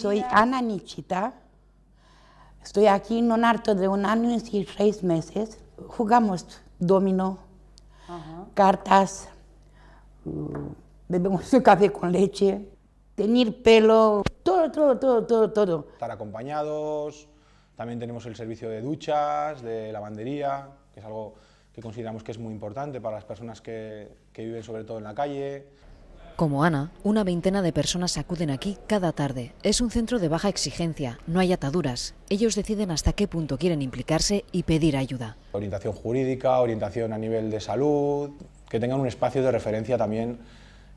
Soy Ana Nichita. Estoy aquí en un harto de un año y seis meses. Jugamos dominó, cartas, mm, bebemos café con leche, tener pelo, todo, todo, todo, todo, todo. Estar acompañados. También tenemos el servicio de duchas, de lavandería, que es algo que consideramos que es muy importante para las personas que, que viven sobre todo en la calle. Como Ana, una veintena de personas acuden aquí cada tarde. Es un centro de baja exigencia, no hay ataduras. Ellos deciden hasta qué punto quieren implicarse y pedir ayuda. Orientación jurídica, orientación a nivel de salud, que tengan un espacio de referencia también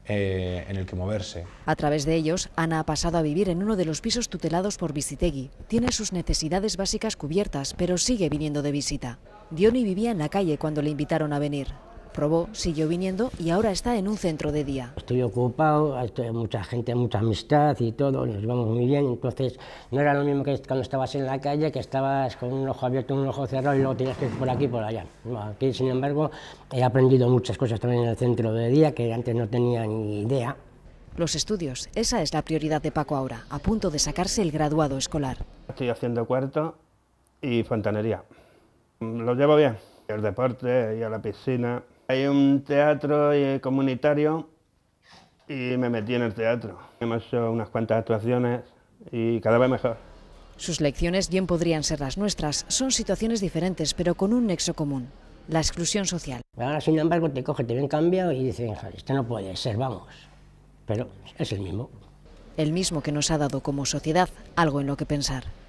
eh, en el que moverse. A través de ellos, Ana ha pasado a vivir en uno de los pisos tutelados por Visitegui. Tiene sus necesidades básicas cubiertas, pero sigue viniendo de visita. Diony vivía en la calle cuando le invitaron a venir. Probó, siguió viniendo y ahora está en un centro de día. Estoy ocupado, hay mucha gente, mucha amistad y todo, nos vamos muy bien, entonces no era lo mismo que cuando estabas en la calle, que estabas con un ojo abierto, un ojo cerrado y luego tenías que ir por aquí por allá. Aquí, sin embargo, he aprendido muchas cosas también en el centro de día que antes no tenía ni idea. Los estudios, esa es la prioridad de Paco ahora, a punto de sacarse el graduado escolar. Estoy haciendo cuarto y fontanería. Lo llevo bien, el deporte, y a la piscina, hay un teatro eh, comunitario y me metí en el teatro. Hemos hecho unas cuantas actuaciones y cada vez mejor. Sus lecciones bien podrían ser las nuestras. Son situaciones diferentes, pero con un nexo común, la exclusión social. Ahora, sin embargo, te coge, te ven cambiado y dicen, esto no puede ser, vamos. Pero es el mismo. El mismo que nos ha dado como sociedad algo en lo que pensar.